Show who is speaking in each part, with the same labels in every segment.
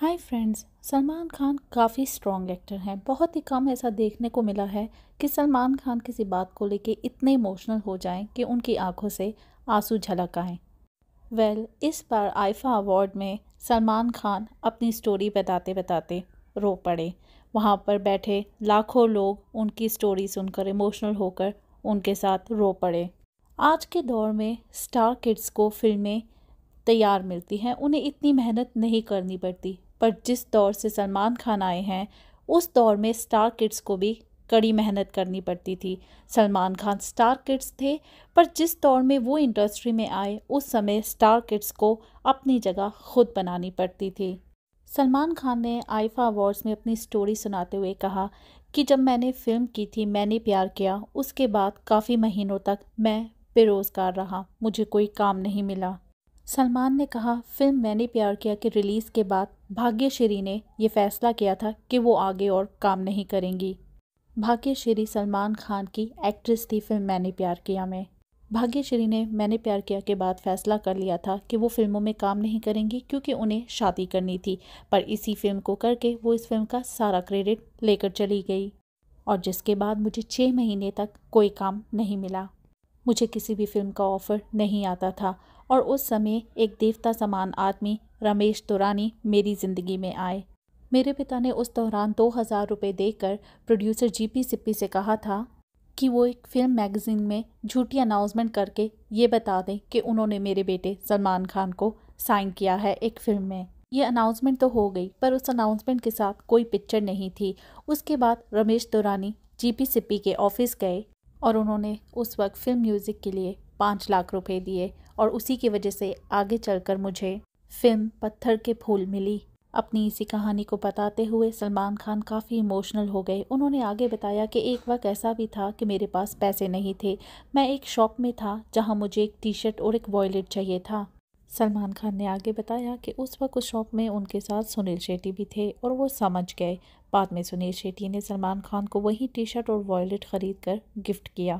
Speaker 1: hi friends Salman Khan काफ़ी strong actor हैं बहुत ही कम ऐसा देखने को मिला है कि सलमान खान किसी बात को लेके इतने इमोशनल हो जाएं कि उनकी आंखों से आंसू झलक आएँ वेल well, इस बार आइफा अवार्ड में सलमान खान अपनी स्टोरी बताते बताते रो पड़े वहाँ पर बैठे लाखों लोग उनकी स्टोरी सुनकर इमोशनल होकर उनके साथ रो पड़े आज के दौर में स्टार किड्स को फिल्में तैयार मिलती हैं उन्हें इतनी मेहनत नहीं करनी पड़ती पर जिस दौर से सलमान खान आए हैं उस दौर में स्टार किड्स को भी कड़ी मेहनत करनी पड़ती थी सलमान खान स्टार किड्स थे पर जिस दौर में वो इंडस्ट्री में आए उस समय स्टार किड्स को अपनी जगह खुद बनानी पड़ती थी सलमान खान ने आईफा अवार्ड्स में अपनी स्टोरी सुनाते हुए कहा कि जब मैंने फ़िल्म की थी मैंने प्यार किया उसके बाद काफ़ी महीनों तक मैं बेरोज़गार रहा मुझे कोई काम नहीं मिला सलमान ने कहा फिल्म मैंने प्यार किया कि रिलीज़ के बाद भाग्यश्री ने यह फैसला किया था कि वो आगे और काम नहीं करेंगी भाग्यश्री सलमान खान की एक्ट्रेस थी फिल्म मैंने प्यार किया में भाग्यश्री ने मैंने प्यार किया के बाद फैसला कर लिया था कि वो फिल्मों में काम नहीं करेंगी क्योंकि उन्हें शादी करनी थी पर इसी फिल्म को करके वो इस फिल्म का सारा क्रेडिट लेकर चली गई और जिसके बाद मुझे छः महीने तक कोई काम नहीं मिला मुझे किसी भी फिल्म का ऑफ़र नहीं आता था और उस समय एक देवता समान आदमी रमेश दुरानी मेरी ज़िंदगी में आए मेरे पिता ने उस दौरान दो हज़ार रुपये देकर प्रोड्यूसर जी पी सिप्पी से कहा था कि वो एक फिल्म मैगज़ीन में झूठी अनाउंसमेंट करके ये बता दें कि उन्होंने मेरे बेटे सलमान खान को साइन किया है एक फिल्म में ये अनाउंसमेंट तो हो गई पर उस अनाउंसमेंट के साथ कोई पिक्चर नहीं थी उसके बाद रमेश दुरानी जीपी सिप्पी के ऑफिस गए और उन्होंने उस वक्त फिल्म म्यूज़िक के लिए पाँच लाख रुपए दिए और उसी की वजह से आगे चलकर मुझे फिल्म पत्थर के फूल मिली अपनी इसी कहानी को बताते हुए सलमान खान काफ़ी इमोशनल हो गए उन्होंने आगे बताया कि एक वक्त ऐसा भी था कि मेरे पास पैसे नहीं थे मैं एक शॉप में था जहाँ मुझे एक टी शर्ट और एक वॉयलेट चाहिए था सलमान खान ने आगे बताया कि उस वक्त उस शॉप में उनके साथ सुनील शेट्टी भी थे और वो समझ गए बाद में सुनील शेट्टी ने सलमान खान को वही टी शर्ट और वॉयलेट ख़रीद कर गिफ्ट किया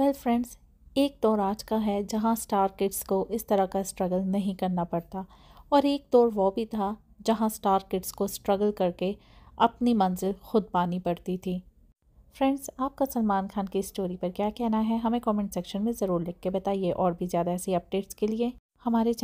Speaker 1: वेल well, फ्रेंड्स एक दौर आज का है जहाँ स्टार किड्स को इस तरह का स्ट्रगल नहीं करना पड़ता और एक दौर वो भी था जहाँ स्टार किड्स को स्ट्रगल करके अपनी मंजिल खुद पानी पड़ती थी फ्रेंड्स आपका सलमान खान की स्टोरी पर क्या कहना है हमें कमेंट सेक्शन में ज़रूर लिख के बताइए और भी ज़्यादा ऐसी अपडेट्स के लिए हमारे